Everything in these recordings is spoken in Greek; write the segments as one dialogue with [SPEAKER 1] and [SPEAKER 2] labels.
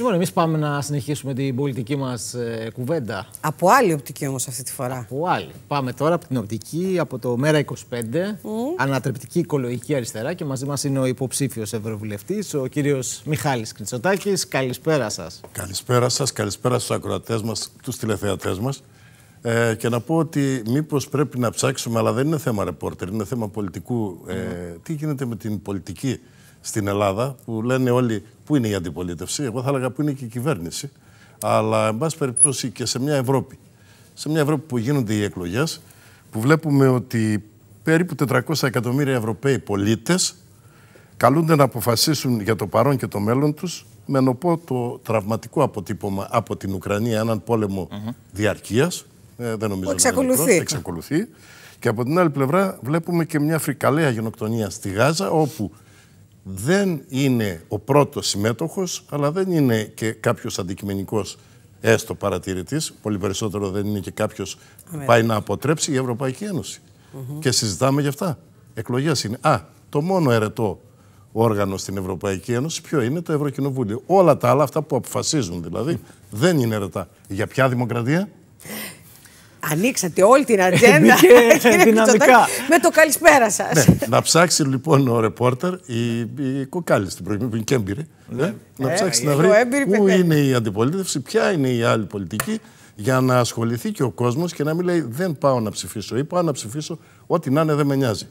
[SPEAKER 1] Λοιπόν, εμείς πάμε να συνεχίσουμε την πολιτική μας ε, κουβέντα. Από άλλη οπτική όμως αυτή τη φορά. Από άλλη. Πάμε τώρα από την οπτική, από το Μέρα 25, mm. ανατρεπτική οικολογική αριστερά και μαζί μας είναι ο υποψήφιος ευρωβουλευτής, ο κύριος Μιχάλης Κριτσοτάκης. Καλησπέρα σας.
[SPEAKER 2] Καλησπέρα σας, καλησπέρα στους ακροατές μας, τους τηλεθεατές μας. Ε, και να πω ότι μήπως πρέπει να ψάξουμε, αλλά δεν είναι θέμα ρεπόρτερ, είναι θέμα πολιτικού. Ε, τι γίνεται με την πολιτική στην Ελλάδα που λένε όλοι πού είναι η αντιπολίτευση, εγώ θα έλεγα πού είναι και η κυβέρνηση, αλλά εν πάση περιπτώσει και σε μια Ευρώπη. Σε μια Ευρώπη που γίνονται οι εκλογές, που βλέπουμε ότι περίπου 400 εκατομμύρια Ευρωπαίοι πολίτες καλούνται να αποφασίσουν για το παρόν και το μέλλον τους, με νοπό το τραυματικό αποτύπωμα από την Ουκρανία, έναν πόλεμο mm δεν νομίζω εξακολουθεί. να εξακολουθεί. Και από την άλλη πλευρά βλέπουμε και μια φρικαλαία γενοκτονία στη Γάζα, όπου δεν είναι ο πρώτος συμμέτοχος, αλλά δεν είναι και κάποιος αντικειμενικός έστω παρατηρητής, πολύ περισσότερο δεν είναι και κάποιος που πάει να αποτρέψει η Ευρωπαϊκή Ένωση. Και συζητάμε για αυτά. Εκλογές είναι. Α, το μόνο ερετό όργανο στην Ευρωπαϊκή Ένωση, ποιο είναι το Ευρωκοινοβούλιο. Όλα τα άλλα, αυτά που αποφασίζουν δηλαδή, δεν είναι ερετά. Για ποια δημοκρατία? Ανοίξατε όλη την ε, ατζέντα ναι, δυναμικά.
[SPEAKER 3] με το καλησπέρα σας. Ναι,
[SPEAKER 2] να ψάξει λοιπόν ο ρεπόρτερ, η, η κοκάλη στην προηγούμενη που είναι και έμπειρη. Ναι, να ε, ψάξει να βρει πού είναι η αντιπολίτευση, ποια είναι η άλλη πολιτική, για να ασχοληθεί και ο κόσμος και να μην λέει Δεν πάω να ψηφίσω ή πάω να ψηφίσω ό,τι να είναι, δεν με νοιάζει.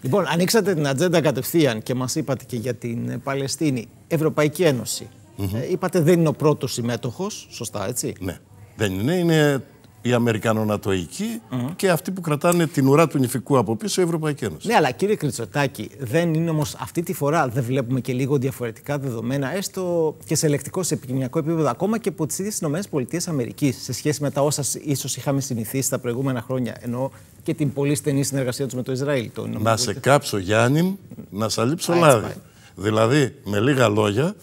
[SPEAKER 2] Λοιπόν,
[SPEAKER 1] ανοίξατε την ατζέντα κατευθείαν και μας είπατε και για την ε, Παλαιστίνη, Ευρωπαϊκή Ένωση.
[SPEAKER 2] Mm -hmm. ε, είπατε δεν είναι ο πρώτος συμμέτοχος, σωστά έτσι. Ναι. Δεν είναι, είναι οι Αμερικανονατοικοί και αυτοί που κρατάνε την ουρά του νηφικού από πίσω, η Ευρωπαϊκή Ένωση. Ναι, αλλά κύριε
[SPEAKER 1] Κριτσοτάκη, δεν είναι όμως αυτή τη φορά δεν βλέπουμε και λίγο διαφορετικά δεδομένα, έστω και σε ελεκτικό, σε επικοινωνιακό επίπεδο, ακόμα και από τις ίδιες ΗΠΑ σε σχέση με τα όσα ίσως είχαμε συνηθίσει τα προηγούμενα χρόνια. Ενώ και την πολύ στενή συνεργασία τους με το Ισραήλ. Το να
[SPEAKER 2] σε κάψω Γιάννη, να σε λείψω λάδι. Δηλαδή, με λίγα λόγια,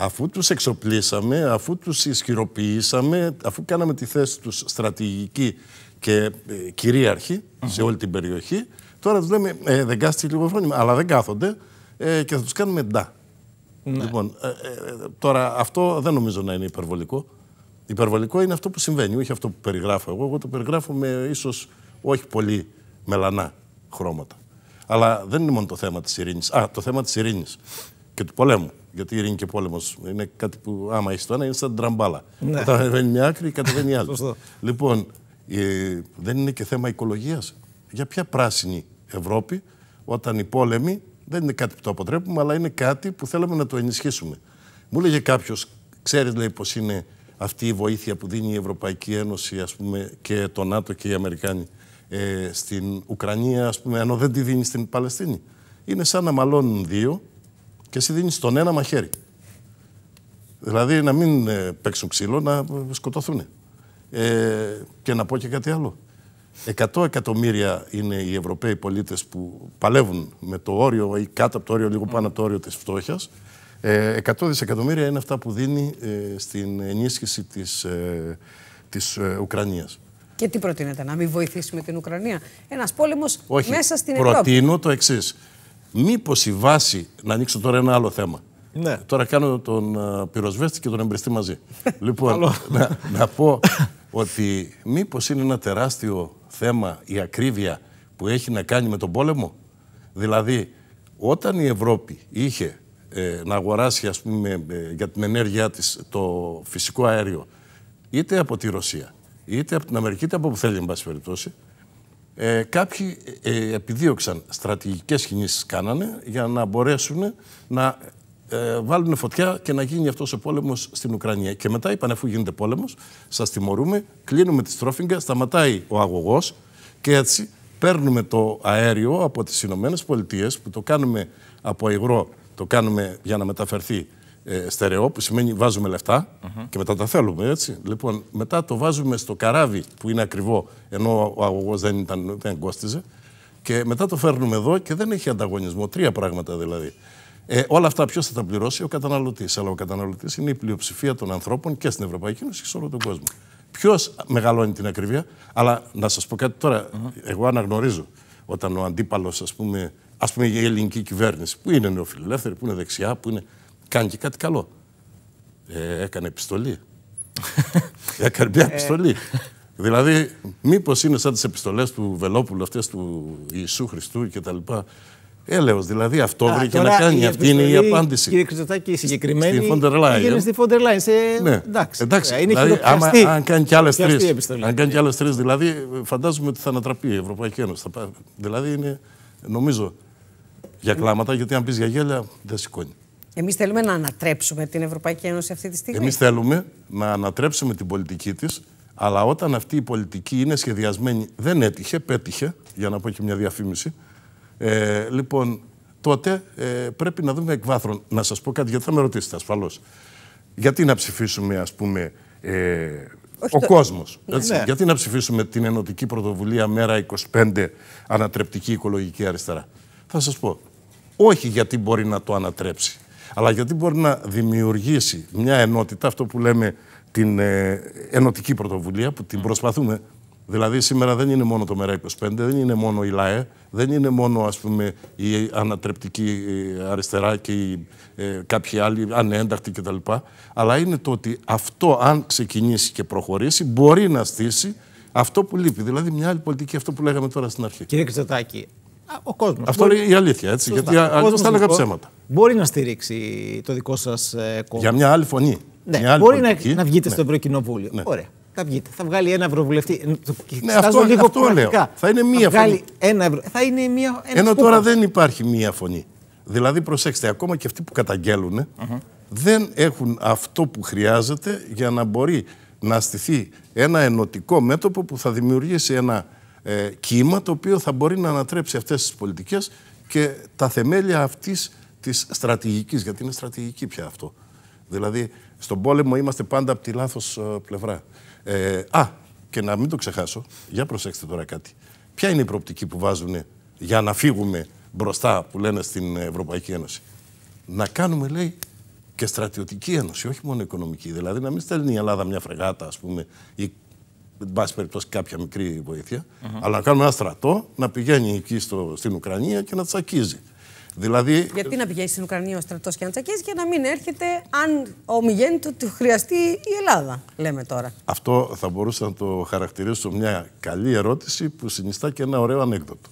[SPEAKER 2] αφού τους εξοπλίσαμε, αφού τους ισχυροποιήσαμε, αφού κάναμε τη θέση τους στρατηγική και ε, κυρίαρχη σε όλη την περιοχή, τώρα τους λέμε ε, δεν καστε λίγο φρόνημα, αλλά δεν κάθονται ε, και θα τους κάνουμε ντά. Ναι. Λοιπόν, τώρα αυτό δεν νομίζω να είναι υπερβολικό. Υπερβολικό είναι αυτό που συμβαίνει, όχι αυτό που περιγράφω εγώ. Εγώ το περιγράφω με ίσως όχι πολύ μελανά χρώματα. Αλλά δεν είναι μόνο το θέμα της ειρήνης. Α, το θέμα της ειρήνης και του πολέμου. Γιατί η ειρήνη και πόλεμος είναι κάτι που άμα έχεις το ένα είναι σαν τραμπάλα. Ναι. Όταν ανεβαίνει μια άκρη, κατεβαίνει η άλλη. λοιπόν, ε, δεν είναι και θέμα οικολογίας. Για ποια πράσινη Ευρώπη, όταν οι πόλεμοι δεν είναι κάτι που το αποτρέπουμε, αλλά είναι κάτι που θέλουμε να το ενισχύσουμε. Μου έλεγε κάποιος, ξέρεις λέει πώ είναι αυτή η βοήθεια που δίνει η Ευρωπαϊκή Ένωση ας πούμε, και το ΝΑΤΟ και οι Αμερικάνοι ε, στην Ουκρανία, ας πούμε, ενώ δεν τη δίνει στην Παλαιστίνη. Είναι σαν να μαλώνουν δύο και εσύ δίνεις τον ένα μαχαίρι. Δηλαδή να μην ε, παίξουν ξύλο, να ε, σκοτωθούν. Ε, και να πω και κάτι άλλο. 100 εκατομμύρια είναι οι Ευρωπαίοι πολίτες που παλεύουν με το όριο ή κάτω από το όριο, λίγο πάνω από το όριο της φτώχειας. 100 ε, δισεκατομμύρια είναι αυτά που δίνει στην ενίσχυση της της Ουκρανίας. Και
[SPEAKER 3] τι προτείνετε, να μην βοηθήσουμε την Ουκρανία. Ένας πόλεμος μέσα στην Ευρώπη. Προτείνω
[SPEAKER 2] το εξής. Μήπως η βάση. Να ανοίξω τώρα ένα άλλο θέμα. Ναι. Τώρα κάνω τον ε, πυροσβέστη και τον εμπριστή μαζί. λοιπόν, να, να πω ότι μήπως είναι ένα τεράστιο θέμα η ακρίβεια που έχει να κάνει με τον πόλεμο. Δηλαδή, όταν η Ευρώπη είχε ε, να αγοράσει ας πούμε, ε, για την ενέργειά της το φυσικό αέριο είτε από τη Ρωσία, είτε από την Αμερική, είτε από όπου θέλει, εν πάση περιπτώσει, ε, κάποιοι ε, ε, επιδίωξαν στρατηγικές κινήσεις κάνανε για να μπορέσουν να ε, βάλουν φωτιά και να γίνει αυτός ο πόλεμος στην Ουκρανία. Και μετά είπαν αφού γίνεται πόλεμος, σας τιμωρούμε, κλείνουμε τη στρόφιγγα, σταματάει ο αγωγός και έτσι παίρνουμε το αέριο από τις Ηνωμένες Πολιτείες που το κάνουμε από υγρό, το κάνουμε για να μεταφερθεί ε, στερεό, που σημαίνει βάζουμε λεφτά mm -hmm. και μετά τα θέλουμε, έτσι. Λοιπόν, μετά το βάζουμε στο καράβι που είναι ακριβό, ενώ ο αγωγός δεν, δεν κόστιζε. Και μετά το φέρνουμε εδώ και δεν έχει ανταγωνισμό. Τρία πράγματα δηλαδή. Ε, όλα αυτά ποιος θα τα πληρώσει, ο καταναλωτής. Αλλά ο καταναλωτής είναι η πλειοψηφία των ανθρώπων και στην Ευρωπαϊκή Ένωση και σε όλο τον κόσμο. Ποιος μεγαλώνει την ακριβία αλλά να σας πω κάτι τώρα. Εγώ αναγνωρίζω όταν ο αντίπαλος, ας πούμε, ας πούμε, η ελληνική κυβέρνηση, που είναι νεοφιλελεύθερη, που είναι δεξιά, που είναι κάνει και κάτι καλό. Ε, έκανε επιστολή. έκανε μια ε. επιστολή. δηλαδή, μήπως είναι σαν τις επιστολές του Βελόπουλου, αυτές του Ιησού Χριστού και λοιπά. Έλεος, δηλαδή αυτό Α, βρήκε να κάνει. Αυτή είναι η απάντηση. Κύριε Κρυζωτάκη, η συγκεκριμένη. Στην Φόντερ Λάιν. Έγινε ε. στη
[SPEAKER 1] Φόντερ Λάιν. Σε... Ναι. Εντάξει. Εντάξει. Ε, είναι δηλαδή, άμα, αν κάνει και άλλε τρει.
[SPEAKER 2] Αν κάνει και άλλες τρεις, δηλαδή φαντάζομαι ότι θα ανατραπεί η Ευρωπαϊκή Ένωση. Δηλαδή είναι, νομίζω, για κλάματα, γιατί αν πεις για γέλια δεν σηκώνει.
[SPEAKER 3] Εμείς θέλουμε να ανατρέψουμε την Ευρωπαϊκή Ένωση αυτή τη στιγμή. Εμείς
[SPEAKER 2] θέλουμε να ανατρέψουμε την πολιτική της, αλλά όταν αυτή η πολιτική είναι σχεδιασμένη, δεν έτυχε, πέτυχε, για να πω και μια διαφήμιση. Ε, λοιπόν, τότε ε, πρέπει να δούμε εκ βάθρων. Να σας πω κάτι, γιατί θα με ρωτήσετε ασφαλώς. Γιατί να ψηφίσουμε, ας πούμε, ε,
[SPEAKER 1] ο το... κόσμος. Ναι. Ναι. Γιατί
[SPEAKER 2] να ψηφίσουμε την ενωτική πρωτοβουλία Μέρα 25 Ανατρεπτική Οικολογική Αριστερά. Θα σας πω. Όχι γιατί μπορεί να το ανατρέψει αλλά γιατί μπορεί να δημιουργήσει μια ενότητα, αυτό που λέμε την ε, ενωτική πρωτοβουλία που την προσπαθούμε. Δηλαδή σήμερα δεν είναι μόνο το ΜΕΡΑ25, δεν είναι μόνο η ΛΑΕ, δεν είναι μόνο ας πούμε η ανατρεπτική ε, αριστερά και οι, ε, κάποιοι άλλοι ανένταχτοι κτλ. Αλλά είναι το ότι αυτό αν ξεκινήσει και προχωρήσει μπορεί να στήσει αυτό που λείπει. Δηλαδή μια άλλη πολιτική, αυτό που λέγαμε τώρα στην αρχή. Κύριε Ξετάκη,
[SPEAKER 1] ο κόσμος... Αυτό μπορεί... είναι η αλήθεια, έτσι, γιατί αλλιώς θα έλεγα λοιπόν ψέματα μπορεί να στηρίξει το δικό σας ε, κόμμα. Για μια άλλη φωνή. Ναι, μια μπορεί να, βγείτε στο ναι. Ευρωκοινοβούλιο. Ναι. Ωραία. Θα βγείτε. Θα βγάλει ένα ευρωβουλευτή.
[SPEAKER 2] Ναι, αυτό, αυτό λέω. Θα είναι μία θα φωνή.
[SPEAKER 1] Ένα ευρω... θα είναι μία, Ενώ τώρα δεν
[SPEAKER 2] υπάρχει μία φωνή. Δηλαδή, προσέξτε, ακόμα και αυτοί που καταγγέλουν δεν έχουν αυτό που χρειάζεται για να μπορεί να στηθεί ένα ενωτικό μέτωπο που θα δημιουργήσει ένα ε, κύμα το οποίο θα μπορεί να ανατρέψει αυτές τις πολιτικές και τα θεμέλια αυτής της στρατηγικής, γιατί είναι στρατηγική πια αυτό. Δηλαδή, στον πόλεμο είμαστε πάντα από τη λάθος ε, πλευρά. Ε, α, και να μην το ξεχάσω, για προσέξτε τώρα κάτι. Ποια είναι η προοπτική που βάζουν για να φύγουμε μπροστά, που λένε στην Ευρωπαϊκή Ένωση. Να κάνουμε, λέει, και στρατιωτική ένωση, όχι μόνο οικονομική. Δηλαδή, να μην στέλνει η Ελλάδα μια φρεγάτα, ας πούμε, ή εν πάση περιπτώσει κάποια μικρή βοήθεια, mm -hmm. αλλά να κάνουμε ένα στρατό να πηγαίνει εκεί στο, στην Ουκρανία και να τσακίζει. Δηλαδή... Γιατί να
[SPEAKER 3] πηγαίνεις στην Ουκρανία ο στρατός και να τσακίζει και να μην έρχεται αν ομιγέννητο του χρειαστεί η Ελλάδα, λέμε τώρα.
[SPEAKER 2] Αυτό θα μπορούσα να το χαρακτηρίσω μια καλή ερώτηση που συνιστά και ένα ωραίο ανέκδοτο.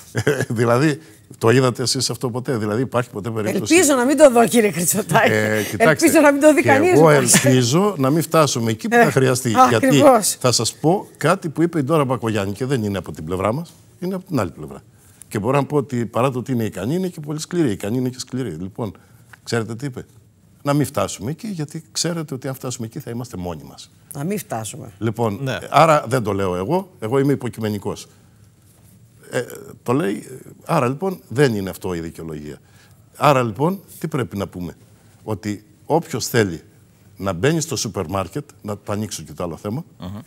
[SPEAKER 2] δηλαδή, το είδατε εσείς αυτό ποτέ, δηλαδή υπάρχει ποτέ περίπτωση. Ελπίζω
[SPEAKER 3] να μην το δω, κύριε Χρυσοτάκη, Ε, κοιτάξτε, ελπίζω να μην το δει κανείς. Εγώ λοιπόν.
[SPEAKER 2] ελπίζω να μην φτάσουμε εκεί που θα ε, χρειαστεί. γιατί θα σας πω κάτι που είπε η Ντόρα Μπακογιάννη και δεν είναι από την πλευρά μας, είναι από την άλλη πλευρά. Και μπορώ να πω ότι παρά το ότι είναι ικανή, είναι και πολύ σκληρή. Ικανή είναι και σκληρή. Λοιπόν, ξέρετε τι είπε. Να μην φτάσουμε εκεί, γιατί ξέρετε ότι αν φτάσουμε εκεί θα είμαστε μόνοι μας.
[SPEAKER 3] Να μην φτάσουμε.
[SPEAKER 2] Λοιπόν, ναι. άρα δεν το λέω εγώ. Εγώ είμαι υποκειμενικός. Ε, το λέει. Ε, άρα λοιπόν δεν είναι αυτό η δικαιολογία. Άρα λοιπόν τι πρέπει να πούμε. Ότι όποιος θέλει να μπαίνει στο σούπερ μάρκετ, να το ανοίξω και το άλλο θέμα, uh -huh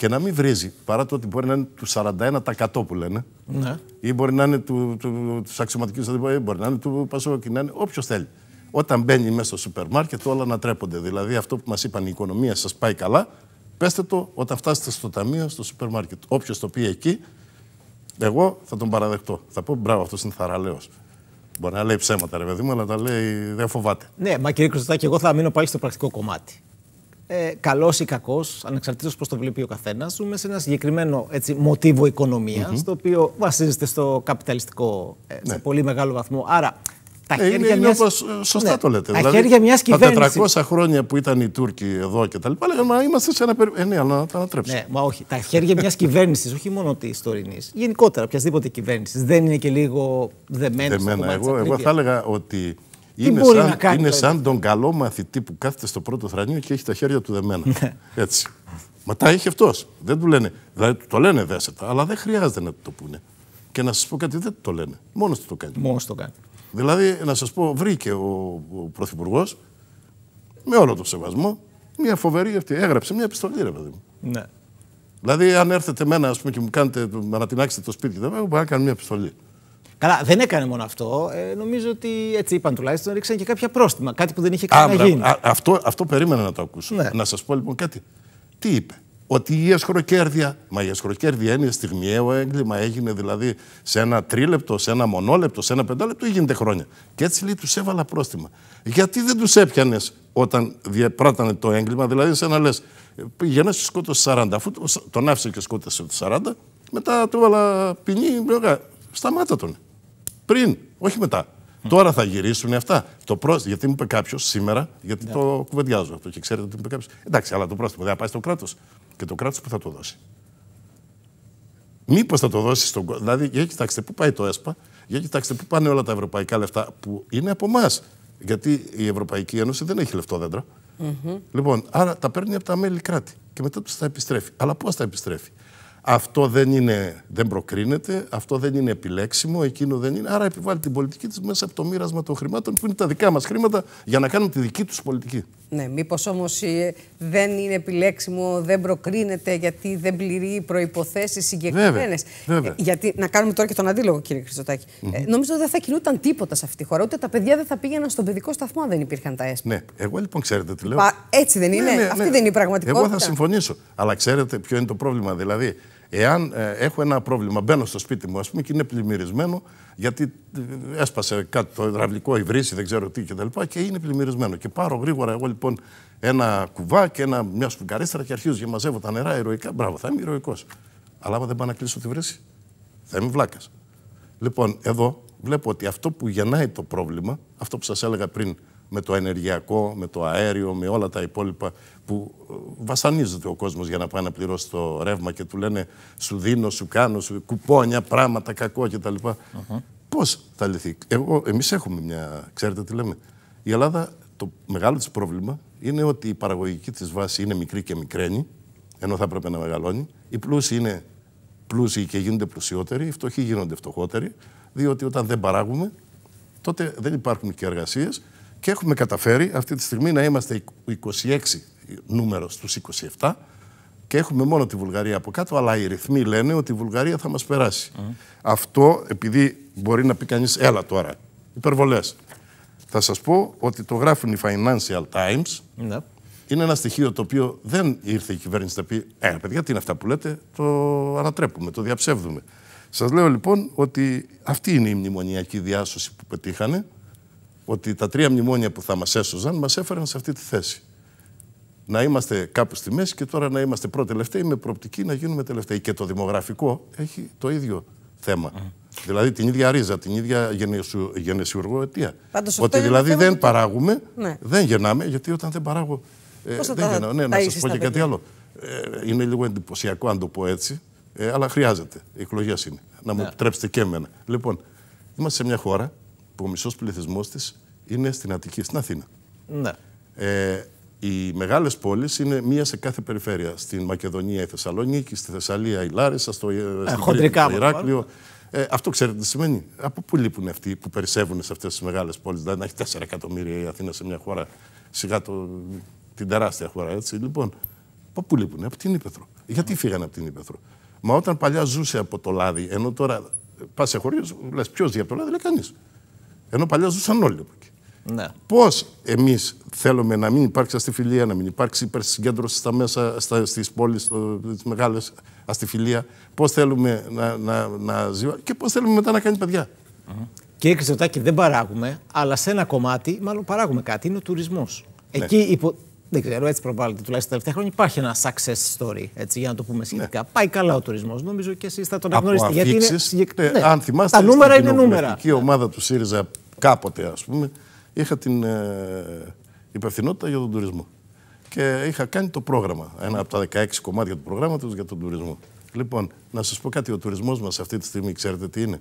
[SPEAKER 2] και να μην βρίζει. Παρά το ότι μπορεί να είναι του 41% που λένε, ναι. ή μπορεί να είναι του, του, τους αξιωματικούς ή μπορεί να είναι του Πασόκη, να είναι όποιος θέλει. Όταν μπαίνει μέσα στο σούπερ μάρκετ, όλα να τρέπονται. Δηλαδή, αυτό που μας είπαν η οικονομία σας πάει καλά, πέστε το όταν φτάσετε στο ταμείο, στο σούπερ μάρκετ. Όποιος το πει εκεί, εγώ θα τον παραδεχτώ. Θα πω μπράβο, αυτός είναι θαραλέος. Μπορεί να λέει ψέματα, ρε παιδί μου, αλλά τα λέει δεν φοβάται.
[SPEAKER 1] Ναι, μα κύριε Κρουστάκη, εγώ θα μείνω πάλι στο πρακτικό κομμάτι ε, καλός ή κακός, ανεξαρτήτως πώς το βλέπει ο καθένας, ζούμε σε ένα συγκεκριμένο έτσι, μοτίβο οικονομίας, mm το οποίο βασίζεται στο καπιταλιστικό ε, σε ναι. πολύ μεγάλο
[SPEAKER 2] βαθμό. Άρα τα ε, χέρια είναι, μιας... είναι όπως, ε, σωστά ναι. το λέτε. Τα δηλαδή, χέρια μιας κυβέρνησης. Τα 400 χρόνια που ήταν οι Τούρκοι εδώ και τα λοιπά, λέγανε μα είμαστε σε ένα περι... Ε, ναι, αλλά να τα ανατρέψουμε. Ναι, μα όχι. Τα χέρια μιας
[SPEAKER 1] κυβέρνησης, όχι μόνο της τωρινής, γενικότερα οποιασδήποτε κυβέρνησης, δεν είναι και λίγο δεμένα Δεμένα. Εγώ, εγώ θα
[SPEAKER 2] έλεγα ότι είναι σαν, να κάνει. Είναι σαν τον καλό μαθητή που κάθεται στο πρώτο θρανείο και έχει τα χέρια του δεμένα. Έτσι. Μα τα έχει αυτός. Δεν του λένε. Δηλαδή, το λένε δέσετα, αλλά δεν χρειάζεται να το πούνε. Και να σας πω κάτι, δεν το λένε. Μόνος του το κάνει. Μόνος το κάνει. Δηλαδή, να σας πω, βρήκε ο, ο Πρωθυπουργός, με όλο το σεβασμό, μια φοβερή αυτή. Έγραψε μια επιστολή, ρε παιδί μου. Ναι. Δηλαδή, αν έρθετε εμένα ας πούμε, και μου κάνετε, να ανατινάξετε το σπίτι, δεν μπορεί να κάνω μια επιστολή. Καλά, δεν έκανε μόνο αυτό.
[SPEAKER 1] Ε, νομίζω ότι έτσι είπαν τουλάχιστον, ρίξαν και κάποια πρόστιμα. Κάτι που δεν είχε καν γίνει.
[SPEAKER 2] Α, αυτό, αυτό περίμενα να το ακούσω. Ναι. Να σας πω λοιπόν κάτι. Τι είπε. Ότι η ασχροκέρδεια, μα η ασχροκέρδια, είναι στιγμιαίο ε, έγκλημα, έγινε δηλαδή σε ένα τρίλεπτο, σε ένα μονόλεπτο, σε ένα πεντάλεπτο ή γίνεται χρόνια. Και έτσι λέει τους έβαλα πρόστιμα. Γιατί δεν τους έπιανες όταν διαπράτανε το έγκλημα, δηλαδή σε ένα λες, πηγαίνε και σκότωσες 40, αφού τον άφησε και σκότωσε 40, μετά του έβαλα ποινή, σταμάτα τον. Πριν, όχι μετά. Τώρα θα γυρίσουν αυτά. Το γιατί μου είπε κάποιος σήμερα, γιατί ναι. το κουβεντιάζω αυτό και ξέρετε τι μου είπε κάποιος. Εντάξει, αλλά το πρόστιμο δεν θα πάει στο κράτος. Και το κράτος που θα το δώσει. Μήπως θα το δώσει στον κόσμο. Δηλαδή, για κοιτάξτε πού πάει το ΕΣΠΑ, για κοιτάξτε πού πάνε όλα τα ευρωπαϊκά λεφτά που είναι από εμάς. Γιατί η Ευρωπαϊκή Ένωση δεν έχει λεφτό Mm -hmm. Λοιπόν, άρα τα παίρνει από τα μέλη κράτη και μετά τους θα επιστρέφει. Αλλά πώς τα επιστρέφει αυτό δεν, είναι, δεν προκρίνεται, αυτό δεν είναι επιλέξιμο, εκείνο δεν είναι. Άρα επιβάλλει την πολιτική της μέσα από το μοίρασμα των χρημάτων που είναι τα δικά μας χρήματα για να κάνουν τη δική τους πολιτική. Ναι, μήπως όμως ε, δεν είναι επιλέξιμο, δεν προκρίνεται γιατί δεν πληρεί προποθέσει
[SPEAKER 3] συγκεκριμένε. Ε, γιατί να κάνουμε τώρα και τον αντίλογο, κύριε Χρυσοτάκη. Mm -hmm. ε, νομίζω δεν θα κινούταν τίποτα σε αυτή τη χώρα. Ούτε τα παιδιά δεν θα πήγαιναν στον παιδικό σταθμό αν δεν υπήρχαν τα ΕΣΠΑ.
[SPEAKER 2] Ναι, εγώ λοιπόν ξέρετε τι λέω. Πα,
[SPEAKER 3] έτσι δεν ναι, είναι. Ναι, ναι, ναι. Αυτή δεν είναι η πραγματικότητα. Εγώ θα
[SPEAKER 2] συμφωνήσω. Αλλά ξέρετε ποιο είναι το πρόβλημα. Δηλαδή, Εάν ε, έχω ένα πρόβλημα, μπαίνω στο σπίτι μου ας πούμε, και είναι πλημμυρισμένο, γιατί ε, έσπασε κάτι το υδραυλικό, η βρύση, δεν ξέρω τι κτλ. Και, και είναι πλημμυρισμένο. Και πάρω γρήγορα εγώ λοιπόν ένα κουβά και ένα, μια σφουγγαρίστρα και αρχίζω και μαζεύω τα νερά ηρωικά. Μπράβο, θα είμαι ηρωικός. Αλλά άμα δεν πάω να κλείσω τη βρύση, θα είμαι βλάκας. Λοιπόν, εδώ βλέπω ότι αυτό που γεννάει το πρόβλημα, αυτό που σας έλεγα πριν με το ενεργειακό, με το αέριο, με όλα τα υπόλοιπα που ε, βασανίζεται ο κόσμος για να πάει να πληρώσει το ρεύμα και του λένε σου δίνω, σου κάνω, σου κουπόνια, πράγματα, κακό κτλ. Uh Πώς θα λυθεί. Εγώ, εμείς έχουμε μια, ξέρετε τι λέμε. Η Ελλάδα το μεγάλο της πρόβλημα είναι ότι η παραγωγική της βάση είναι μικρή και μικραίνει, ενώ θα έπρεπε να μεγαλώνει. Οι πλούσιοι είναι πλούσιοι και γίνονται πλουσιότεροι, οι φτωχοί γίνονται φτωχότεροι, διότι όταν δεν παράγουμε, τότε δεν υπάρχουν και εργασίες, και έχουμε καταφέρει αυτή τη στιγμή να είμαστε 26 νούμερος στους 27 και έχουμε μόνο τη Βουλγαρία από κάτω, αλλά οι ρυθμοί λένε ότι η Βουλγαρία θα μας περάσει. Αυτό, επειδή μπορεί να πει κανείς, έλα τώρα, υπερβολές. Θα σας πω ότι το γράφουν οι Financial Times. Ναι. Είναι ένα στοιχείο το οποίο δεν ήρθε η κυβέρνηση να πει, ε, παιδιά, τι είναι αυτά που λέτε, το ανατρέπουμε, το διαψεύδουμε. Σας λέω λοιπόν ότι αυτή είναι η μνημονιακή διάσωση που πετύχανε, ότι τα τρία μνημόνια που θα μας έσωζαν μας έφεραν σε αυτή τη θέση. Να είμαστε κάπου στη μέση και τώρα να ειμαστε προτελευταίοι με προοπτική να γίνουμε τελευταίοι. Και το δημογραφικό έχει το ίδιο θέμα. Mm. Δηλαδή την ίδια ρίζα, την ίδια γενεσιου, γενεσιουργό αιτία. Ότι δηλαδή δεν παράγουμε, ναι. δεν γεννάμε, γιατί όταν δεν παράγω. Ε, δεν τα, γεννάω. Ναι, να σας πω και κάτι άλλο. Ε, είναι λίγο εντυπωσιακό, αν το πω έτσι, ε, αλλά χρειάζεται. Εκλογές είναι. Να μου yeah. Ναι. επιτρέψετε και εμένα. Λοιπόν, είμαστε σε μια χώρα που ο μισός πληθυσμός της είναι στην Αττική, στην Αθήνα. Ναι. Ε, οι μεγάλες πόλεις είναι μία σε κάθε περιφέρεια. Στην Μακεδονία η Θεσσαλονίκη, στη Θεσσαλία η Λάρισα, στο, ε, ε, Ιεράκλειο. Ηράκλειο. Ναι. Ε, αυτό ξέρετε τι σημαίνει. Από πού λείπουν αυτοί που περισσεύουν σε αυτές τις μεγάλες πόλεις. Δηλαδή να έχει 4 εκατομμύρια η Αθήνα σε μια χώρα, σιγά το, την τεράστια χώρα. Έτσι. Λοιπόν, από πού λείπουν, από την Ήπεθρο. Γιατί φύγανε από την Ήπεθρο. Μα όταν παλιά ζούσε από το λάδι, ενώ τώρα ε, πας σε χωρίο, λες ποιος ζει από το λάδι, λέει κανείς. Ενώ παλιά ζούσαν όλοι από εκεί. Ναι. Πώς εμείς θέλουμε να μην υπάρξει αστιφιλία, να μην υπάρξει υπερσυγκέντρωση στα μέσα, στα, στις πόλεις, στις μεγάλες αστιφιλία, πώς θέλουμε να, να, να ζει και πώς θέλουμε μετά να κάνει παιδιά. Mm -hmm. Κύριε Κριστοτάκη,
[SPEAKER 1] δεν παράγουμε, αλλά σε ένα κομμάτι, μάλλον παράγουμε κάτι, είναι ο τουρισμός. Ναι. Εκεί υπο... Δεν ξέρω, έτσι προβάλλεται τουλάχιστον τα τελευταία χρόνια. Υπάρχει ένα success story, έτσι, για να το πούμε σχετικά. Ναι. Πάει καλά ο τουρισμός. Νομίζω και εσείς θα τον αγνωρίσετε. Γιατί είναι... Ε, ναι. Αν θυμάστε, τα νούμερα είναι νούμερα.
[SPEAKER 2] Η ομάδα του ΣΥΡΙΖΑ κάποτε, ας πούμε, είχα την ε, υπευθυνότητα για τον τουρισμό. Και είχα κάνει το πρόγραμμα, ένα από τα 16 κομμάτια του προγράμματος για τον τουρισμό. Λοιπόν, να σας πω κάτι, ο τουρισμός μας αυτή τη στιγμή, ξέρετε τι είναι.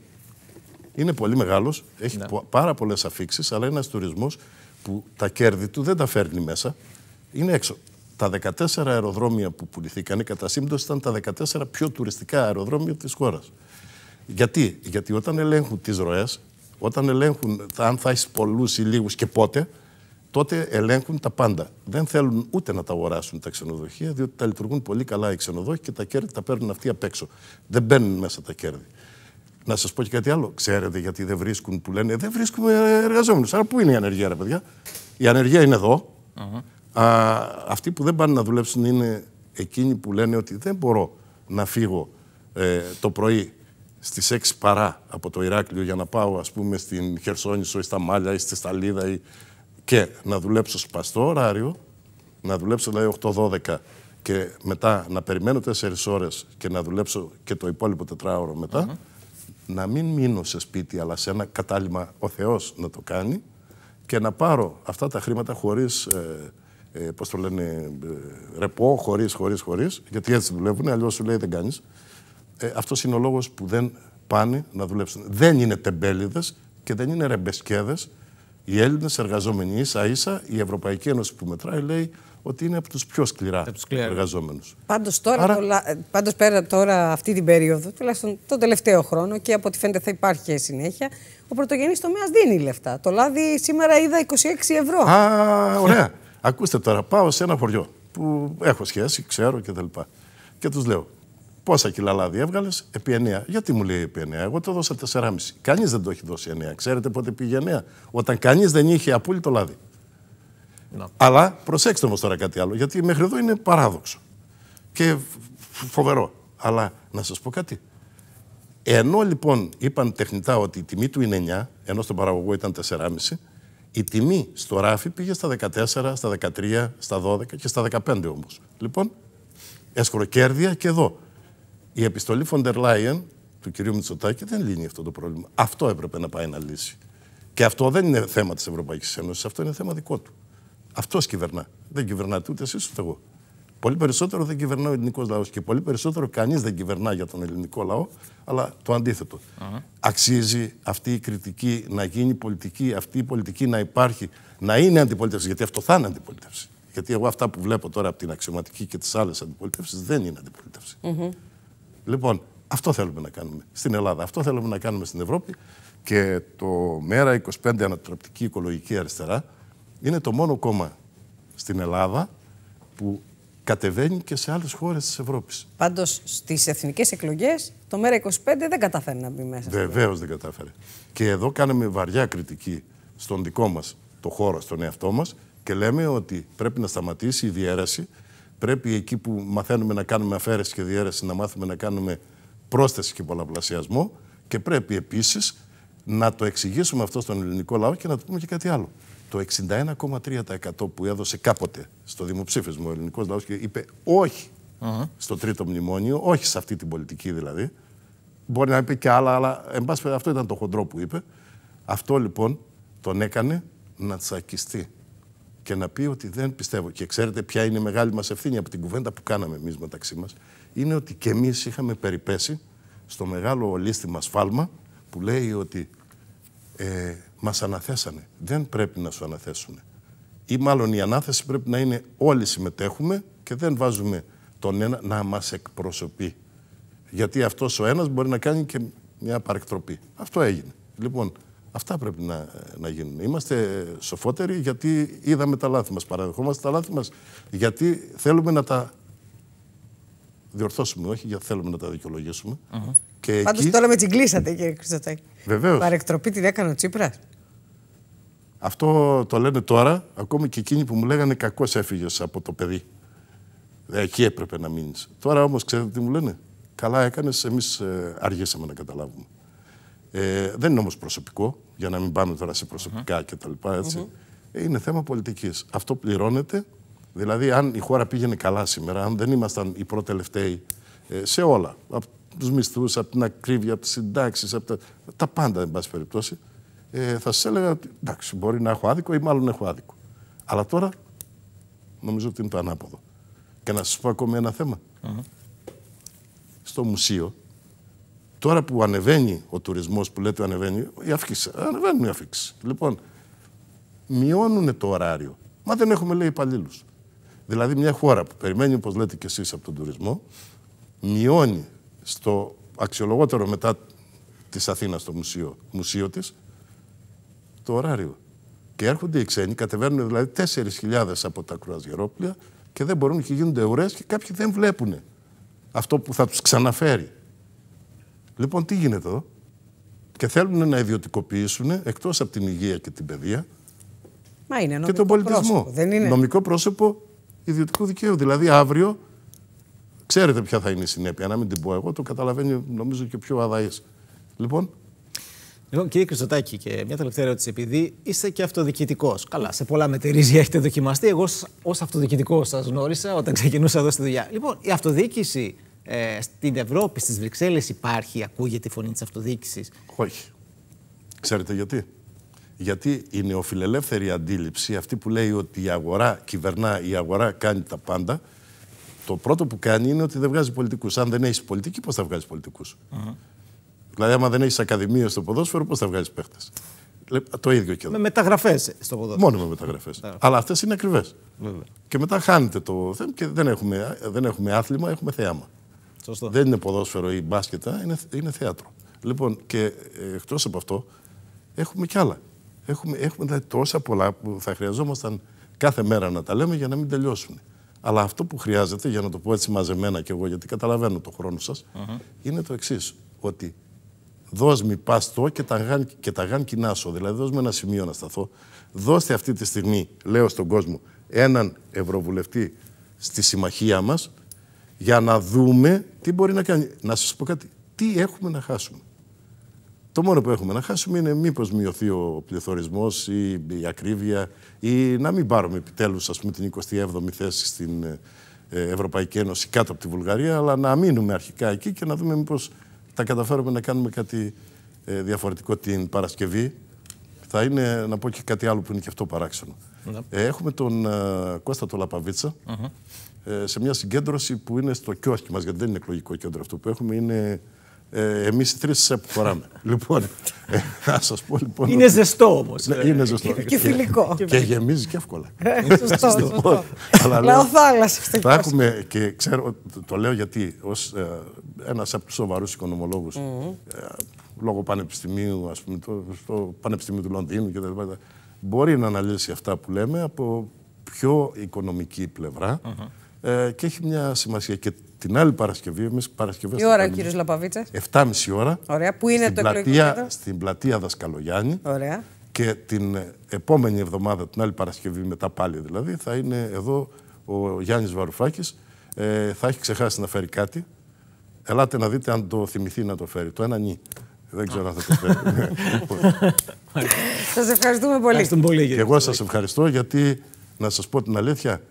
[SPEAKER 2] Είναι πολύ μεγάλος, έχει ναι. πάρα πολλές αφήξεις, αλλά είναι τουρισμός που τα κέρδη του δεν τα φέρνει μέσα, είναι έξω. Τα 14 αεροδρόμια που πουληθήκαν, κατά σύμπτωση ήταν τα 14 πιο τουριστικά αεροδρόμια της χώρας. Γιατί, Γιατί όταν ελέγχουν τις ροές, όταν ελέγχουν θα, αν θα έχεις πολλούς ή λίγους και πότε, τότε ελέγχουν τα πάντα. Δεν θέλουν ούτε να τα αγοράσουν τα ξενοδοχεία, διότι τα λειτουργούν πολύ καλά οι ξενοδόχοι και τα κέρδη τα παίρνουν αυτοί απ' έξω. Δεν μπαίνουν μέσα τα κέρδη. Να σας πω και κάτι άλλο. Ξέρετε γιατί δεν βρίσκουν που λένε Δεν βρίσκουμε εργαζόμενους. Άρα πού είναι η ανεργία, ρε παιδιά. Η ανεργία είναι εδώ. Uh-huh. Α, αυτοί που δεν πάνε να δουλέψουν είναι εκείνοι που λένε ότι δεν μπορώ να φύγω ε, το πρωί Στις 6 παρά από το Ηράκλειο για να πάω ας πούμε στην Χερσόνησο ή στα Μάλια ή στη Σταλίδα ή... και να δουλέψω σπαστό ωράριο, να δουλέψω δηλαδή 8-12 και μετά να περιμένω 4 ώρες και να δουλέψω και το υπόλοιπο τετράωρο μετά, να μην μείνω σε σπίτι αλλά σε ένα κατάλημα ο Θεός να το κάνει και να πάρω αυτά τα χρήματα χωρίς Ε, ε το λένε, ε, ρεπό, χωρίς χωρίς χωρίς, γιατί έτσι δουλεύουν, αλλιώς σου λέει δεν κάνεις ε, αυτός είναι ο λόγος που δεν πάνε να δουλέψουν. Δεν είναι τεμπέληδες και δεν είναι ρεμπεσκέδες. Οι Έλληνες εργαζόμενοι ίσα ίσα, η Ευρωπαϊκή Ένωση που μετράει, λέει ότι είναι από τους πιο σκληρά εργαζόμενους.
[SPEAKER 3] Πάντως τώρα, Άρα... Ε, πάντως πέρα τώρα αυτή την περίοδο, τουλάχιστον τον τελευταίο χρόνο και από ό,τι φαίνεται θα υπάρχει και συνέχεια, ο πρωτογενής τομέας δίνει λεφτά. Το λάδι σήμερα είδα 26 ευρώ. Α, ωραία.
[SPEAKER 2] Ακούστε τώρα, πάω σε ένα χωριό που έχω σχέση, ξέρω κτλ. και τους λέω, Πόσα κιλά λάδι έβγαλες, επί 9. Γιατί μου λέει επί 9, εγώ το δώσα 4,5. Κανείς δεν το έχει δώσει 9. Ξέρετε πότε πήγε 9. Όταν κανείς δεν είχε απόλυτο λάδι. Αλλά προσέξτε όμως τώρα κάτι άλλο, γιατί μέχρι εδώ είναι παράδοξο. Και φοβερό. Αλλά να σας πω κάτι. Ενώ λοιπόν είπαν τεχνητά ότι η τιμή του είναι 9, ενώ στον παραγωγό ήταν 4,5, η τιμή στο ράφι πήγε στα 14, στα 13, στα 12 και στα 15 όμως. Λοιπόν, κέρδια και εδώ η επιστολή Φοντερ Λάιεν του κυρίου Μητσοτάκη δεν λύνει αυτό το πρόβλημα. Αυτό έπρεπε να πάει να λύσει. Και αυτό δεν είναι θέμα της Ευρωπαϊκής Ένωσης, αυτό είναι θέμα δικό του. Αυτός κυβερνά. Δεν κυβερνάτε ούτε εσείς ούτε εγώ. Πολύ περισσότερο δεν κυβερνά ο ελληνικός λαός και πολύ περισσότερο κανείς δεν κυβερνά για τον ελληνικό λαό, αλλά το αντίθετο. Uh -huh. Αξίζει αυτή η κριτική να γίνει πολιτική, αυτή η πολιτική να υπάρχει, να είναι αντιπολίτευση, γιατί αυτό θα είναι αντιπολίτευση. Γιατί εγώ αυτά που βλέπω τώρα από την αξιωματική και τις άλλες αντιπολίτευσεις δεν είναι αντιπολίτευση. Λοιπόν, αυτό θέλουμε να κάνουμε στην Ελλάδα, αυτό θέλουμε να κάνουμε στην Ευρώπη και το ΜΕΡΑ 25 Ανατροπτική Οικολογική Αριστερά είναι το μόνο κόμμα στην Ελλάδα που κατεβαίνει και σε άλλες χώρες της Ευρώπης.
[SPEAKER 3] Πάντως στις εθνικές εκλογές το ΜΕΡΑ25 δεν κατάφερε να μπει μέσα. Βεβαίως
[SPEAKER 2] δεν κατάφερε. Και εδώ κάναμε βαριά κριτική στον δικό μας το χώρο, στον εαυτό μας και λέμε ότι πρέπει να σταματήσει η διαίρεση Πρέπει εκεί που μαθαίνουμε να κάνουμε αφαίρεση και διαίρεση να μάθουμε να κάνουμε πρόσθεση και πολλαπλασιασμό και πρέπει επίσης να το εξηγήσουμε αυτό στον ελληνικό λαό και να το πούμε και κάτι άλλο. Το 61,3% που έδωσε κάποτε στο δημοψήφισμα ο ελληνικός λαός και είπε όχι στο τρίτο μνημόνιο, όχι σε αυτή την πολιτική δηλαδή. Μπορεί να είπε και άλλα, αλλά εν πάση αυτό ήταν το χοντρό που είπε. Αυτό λοιπόν τον έκανε να τσακιστεί και να πει ότι δεν πιστεύω. Και ξέρετε ποια είναι η μεγάλη μας ευθύνη από την κουβέντα που κάναμε εμείς μεταξύ μας. Είναι ότι και εμείς είχαμε περιπέσει στο μεγάλο ολίσθημα σφάλμα που λέει ότι ε, μας αναθέσανε. Δεν πρέπει να σου αναθέσουν. Ή μάλλον η ανάθεση πρέπει να είναι όλοι συμμετέχουμε και δεν βάζουμε τον ένα να μας εκπροσωπεί. Γιατί αυτός ο ένας μπορεί να κάνει και μια παρεκτροπή. Αυτό έγινε. Λοιπόν, Αυτά πρέπει να, να γίνουν. Είμαστε σοφότεροι γιατί είδαμε τα λάθη μας, παραδεχόμαστε τα λάθη μας, γιατί θέλουμε να τα διορθώσουμε, όχι γιατί θέλουμε να τα δικαιολογήσουμε. Mm -hmm. Πάντως εκεί... τώρα με
[SPEAKER 3] τσιγκλίσατε κύριε Χριστοτάκη. Βεβαίως. Παρεκτροπή την έκανε ο Τσίπρας.
[SPEAKER 2] Αυτό το λένε τώρα, ακόμη και εκείνοι που μου λέγανε κακός έφυγες από το παιδί. Ε, εκεί έπρεπε να μείνεις. Τώρα όμως ξέρετε τι μου λένε. Καλά έκανες, εμείς ε, αργήσαμε να καταλάβουμε. Ε, δεν είναι όμως προσωπικό, για να μην πάμε τώρα σε προσωπικά κτλ. Έτσι. Ε, είναι θέμα πολιτικής. Αυτό πληρώνεται. Δηλαδή, αν η χώρα πήγαινε καλά σήμερα, αν δεν ήμασταν οι προτελευταίοι ε, σε όλα, από τους μισθούς, από την ακρίβεια, από τις συντάξεις, από τα, τα πάντα, εν πάση περιπτώσει, ε, θα σας έλεγα ότι εντάξει, μπορεί να έχω άδικο ή μάλλον έχω άδικο. Αλλά τώρα νομίζω ότι είναι το ανάποδο. Και να σας πω ακόμη ένα θέμα. Στο μουσείο, Τώρα που ανεβαίνει ο τουρισμός, που λέτε ανεβαίνει, η αύξηση. Ανεβαίνουν οι αφήξεις. Λοιπόν, μειώνουν το ωράριο. Μα δεν έχουμε, λέει, υπαλλήλους. Δηλαδή, μια χώρα που περιμένει, όπως λέτε κι εσείς, από τον τουρισμό, μειώνει στο αξιολογότερο μετά της Αθήνας, το μουσείο, μουσείο της, το ωράριο. Και έρχονται οι ξένοι, κατεβαίνουν δηλαδή 4.000 από τα κρουαζιερόπλια και δεν μπορούν και γίνονται ουρές και κάποιοι δεν βλέπουν αυτό που θα τους ξαναφέρει. Λοιπόν, τι γίνεται εδώ. Και θέλουν να ιδιωτικοποιήσουν εκτός από την υγεία και την παιδεία.
[SPEAKER 3] Μα είναι νομικό και τον πολιτισμό. δεν είναι. Νομικό
[SPEAKER 2] πρόσωπο ιδιωτικού δικαίου. Δηλαδή, αύριο ξέρετε ποια θα είναι η συνέπεια. Να μην την πω εγώ, το καταλαβαίνει νομίζω και πιο αδαής. Λοιπόν, Λοιπόν, κύριε Κρυστοτάκη, και μια τελευταία
[SPEAKER 1] ερώτηση. Επειδή είστε και αυτοδιοικητικός. Καλά, σε πολλά μετερίζια έχετε δοκιμαστεί. Εγώ ως αυτοδιοικητικός σας γνώρισα όταν ξεκινούσα εδώ στη δουλειά. Λοιπόν, η αυτοδιοίκηση ε, στην Ευρώπη, στις Βρυξέλλες υπάρχει, ακούγεται η φωνή της αυτοδιοίκησης. Όχι.
[SPEAKER 2] Ξέρετε γιατί. Γιατί η νεοφιλελεύθερη αντίληψη, αυτή που λέει ότι η αγορά κυβερνά, η αγορά κάνει τα πάντα, το πρώτο που κάνει είναι ότι δεν βγάζει πολιτικούς. Αν δεν έχεις πολιτική, πώς θα βγάζεις πολιτικούς. Mm Δηλαδή, άμα δεν έχεις ακαδημία στο ποδόσφαιρο, πώς θα βγάζεις παίχτες. Το ίδιο και εδώ. Με μεταγραφές
[SPEAKER 1] στο ποδόσφαιρο. Μόνο με μεταγραφές. Αλλά
[SPEAKER 2] αυτές είναι ακριβές. Και μετά χάνεται το θέμα και δεν έχουμε, δεν έχουμε άθλημα, έχουμε θέαμα. Σωστό. Δεν είναι ποδόσφαιρο ή μπάσκετα, είναι, είναι θέατρο. Λοιπόν, και ε, εκτός από αυτό, έχουμε κι άλλα. Έχουμε, έχουμε δηλαδή, τόσα πολλά που θα χρειαζόμασταν κάθε μέρα να τα λέμε για να μην τελειώσουν. Αλλά αυτό που χρειάζεται, για να το πω έτσι μαζεμένα κι εγώ, γιατί καταλαβαίνω το χρόνο σας, είναι το εξής. Ότι δώσ' μη το και τα γάν, και τα γάν Δηλαδή, δώσ' ένα σημείο να σταθώ. Δώστε αυτή τη στιγμή, λέω στον κόσμο, έναν ευρωβουλευτή στη συμμαχία μας για να δούμε τι μπορεί να κάνει. Να σας πω κάτι. Τι έχουμε να χάσουμε. Το μόνο που έχουμε να χάσουμε είναι μήπως μειωθεί ο πληθωρισμός ή η ακρίβεια ή να μην πάρουμε επιτέλους την 27η θέση στην ε, Ευρωπαϊκή Ένωση κάτω από τη Βουλγαρία, αλλά να μείνουμε αρχικά εκεί και να δούμε μήπως τα καταφέρουμε να κάνουμε κάτι ε, διαφορετικό την Παρασκευή. Θα είναι να πω και κάτι άλλο που είναι και αυτό παράξενο. Ναι. Ε, έχουμε τον uh, Κώστα Λαπαβίτσα ε, σε μια συγκέντρωση που είναι στο κιόσκι μας γιατί δεν είναι εκλογικό κέντρο αυτό που έχουμε, είναι ε, Εμείς οι τρεις σε χωράμε. λοιπόν, ε, να σας πω λοιπόν. Είναι ότι... ζεστό όμως. Ναι, είναι ζεστό. Και, και φιλικό. Και, και γεμίζει και εύκολα. σωστό. σωστό. Λοιπόν, λέω, θάλασσα. Θα έχουμε και ξέρω, το λέω γιατί ως ε, ένας από τους σοβαρούς οικονομολόγους mm -hmm. ε, λόγω πανεπιστημίου, ας πούμε, το, στο Πανεπιστημίου του Λονδίνου κτλ μπορεί να αναλύσει αυτά που λέμε από πιο οικονομική πλευρά mm-hmm. ε, και έχει μια σημασία. Και την άλλη Παρασκευή, εμείς Παρασκευή. Τι ώρα, κύριος Λαπαβίτσα. 7.30 ώρα.
[SPEAKER 3] Ωραία. Πού είναι στην το πλατεία,
[SPEAKER 2] Στην πλατεία Δασκαλογιάννη. Ωραία. Και την επόμενη εβδομάδα, την άλλη Παρασκευή, μετά πάλι δηλαδή, θα είναι εδώ ο Γιάννης Βαρουφάκης. Ε, θα έχει ξεχάσει να φέρει κάτι. Ελάτε να δείτε αν το θυμηθεί να το φέρει. Το ένα νι. Δεν ξέρω αν θα το φέρει. Σας ευχαριστούμε πολύ. πολύ και εγώ σας ευχαριστώ γιατί να σας πω την αλήθεια.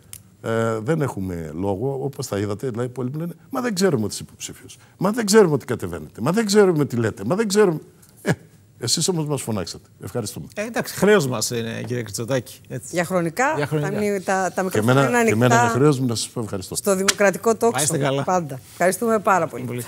[SPEAKER 2] Ε, δεν έχουμε λόγο, όπως θα είδατε, δηλαδή πολλοί μου λένε Μα δεν ξέρουμε του υποψήφιους. Μα δεν ξέρουμε ότι κατεβαίνετε. Μα δεν ξέρουμε τι λέτε. Μα δεν ξέρουμε. Ε, Εσείς όμως μας φωνάξατε. Ευχαριστούμε.
[SPEAKER 3] Ε, εντάξει, χρέος μας είναι, κύριε Κριτσοτάκη. Έτσι. Για χρονικά, Για χρονικά. τα, τα μικρόφωνα είναι Και εμένα είναι χρέος μου να σας πω ευχαριστώ. Στο δημοκρατικό τόξο. Πάντα. Ευχαριστούμε πάρα πολύ.